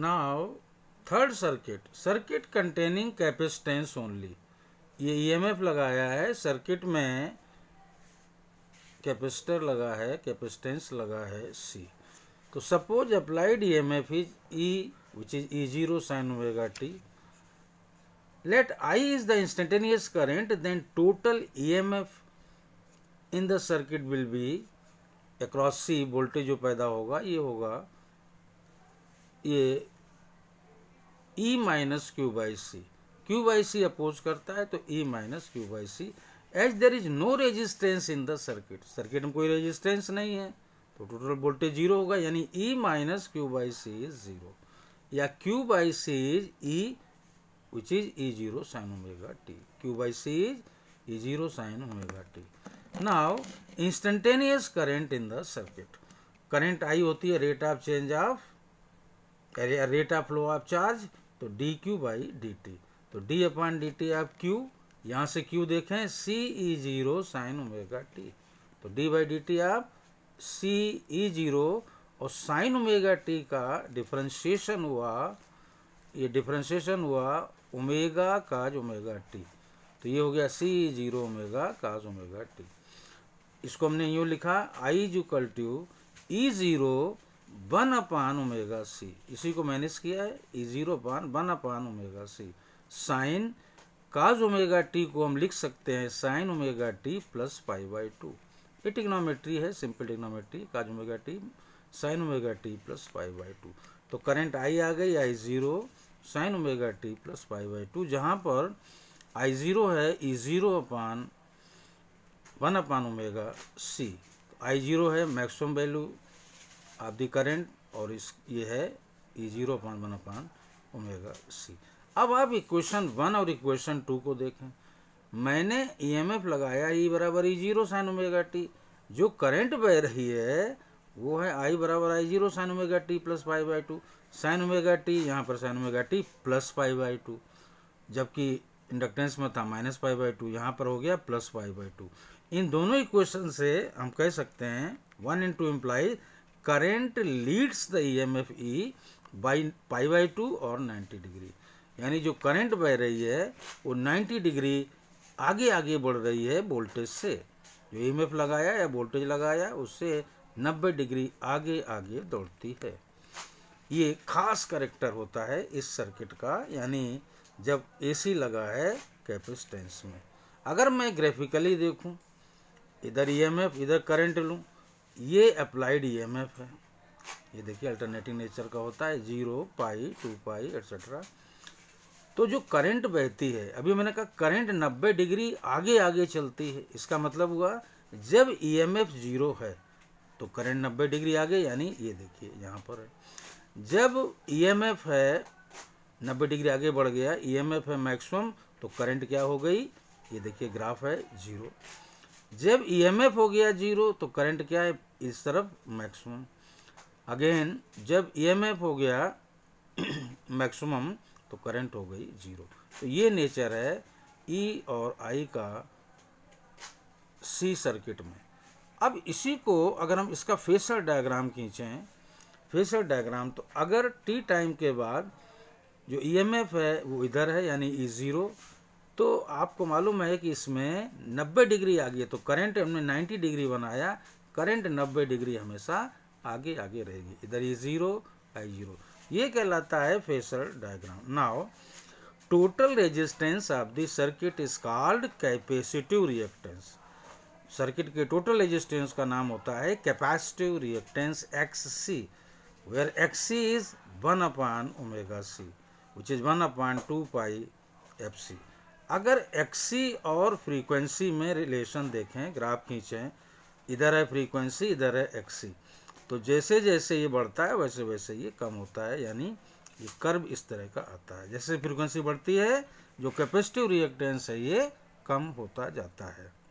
now third circuit circuit containing capacitance only ये EMF e लगाया है सर्किट में कैपेसिटर लगा है कैपेसिटेंस लगा है सी तो suppose applied E M F is E which is E zero sine omega T let I is the instantaneous current then total E M F in the circuit will be across C voltage जो पैदा होगा ये होगा ये E minus Q by C Q by C oppose करता है तो E minus Q by C as there is no resistance in the circuit circuit में कोई रेजिस्टेंस नहीं है तो टोटल वोल्टेज जीरो होगा यानी E minus Q by C is zero या Q by C is e which is E zero sine omega T Q by C is E zero sine omega T now instantaneous current in the circuit current I होती है rate of change of rate of flow of charge तो D Q by D T तो D upon D T of Q यहाँ से Q देखें सी E zero sine omega T तो D by D T of C E zero और sine omega T का differentiation हुआ ये डिफ्रेंशिएशन हुआ ओमेगा काज ओमेगा टी तो ये हो गया C E zero omega cos omega T इसको हमने यूँ लिखा I equal to E zero one upon omega C इसी को मैनेज किया है E e zero upon one upon omega C sine cos omega T को हम लिख सकते हैं sine omega T plus pi by two ये टिक्नोमेट्री है simple trigonometry cos omega T sine omega T plus pi by two तो current I आ गई I zero sine omega T plus pi by two जहाँ पर I zero है E e zero upon one upon omega C I zero है maximum value of the current और इस ये है E zero upon one upon omega C अब आप इक्वेशन वन और इक्वेशन टू को देखें मैंने ई एम एफ लगाया ई e बराबर E zero sine omega T जो करंट बह रही है वो है आई बराबर I zero sine omega T plus five by two sine omega T यहाँ पर sine omega T plus five by two जबकि इंडक्टेंस में था माइनस फाइव बाई टू यहाँ पर हो गया प्लस फाइव बाई टू इन दोनों इक्वेशन से हम कह सकते हैं one in two implies current leads the E M F E by pi by two और 90 डिग्री यानी जो करेंट बह रही है वो 90 डिग्री आगे आगे बढ़ रही है वोल्टेज से जो ई e लगाया या वोल्टेज लगाया उससे 90 डिग्री आगे आगे दौड़ती है ये खास करेक्टर होता है इस सर्किट का यानी जब एसी लगा है कैपेसिटेंस में अगर मैं ग्राफिकली देखूं इधर ईएमएफ e इधर करंट लूं ये अप्लाइड ईएमएफ e है ये देखिए अल्टरनेटिंग नेचर का होता है zero pi two pi etcetera तो जो करंट बहती है अभी मैंने कहा करंट 90 डिग्री आगे आगे चलती है इसका मतलब हुआ जब ईएमएफ e जीरो है तो करंट 90 डिग्री आगे यानी ये देखिए यहाँ पर है जब ईएमएफ e है 90 डिग्री आगे बढ़ गया ईएमएफ है मैक्सिमम तो करंट क्या हो गई ये देखिए ग्राफ है जीरो जब ईएमएफ e हो गया जीरो तो करंट क्या है इस तरफ मैक्सिमम अगेन जब ईएमएफ e हो गया मैक्सिमम तो करंट हो गई जीरो तो ये नेचर है ई e और आई का सी सर्किट में अब इसी को अगर हम इसका फेसर डायग्राम खींचें फेसर डायग्राम तो अगर टी टाइम के बाद जो ईएमएफ e है वो इधर है यानी ई ज़ीरो तो आपको मालूम है कि इसमें 90 डिग्री आ गई है तो करंट हमने 90 डिग्री बनाया करंट 90 डिग्री हमेशा आगे आगे रहेगी इधर ये ज़ीरो आई ज़ीरो ये कहलाता है phasor diagram now total resistance of the circuit is called capacitive reactance circuit के टोटल रेजिस्टेंस का नाम होता है capacitive reactance X C where X C is one upon omega C which is one upon two pi F C अगर X C और frequency में relation देखें graph खींचें इधर है फ्रीक्वेंसी इधर है एक्सी तो जैसे जैसे ये बढ़ता है वैसे वैसे ये कम होता है यानी ये कर्व इस तरह का आता है जैसे फ्रीक्वेंसी बढ़ती है जो कैपेसिटिव रिएक्टेंस है ये कम होता जाता है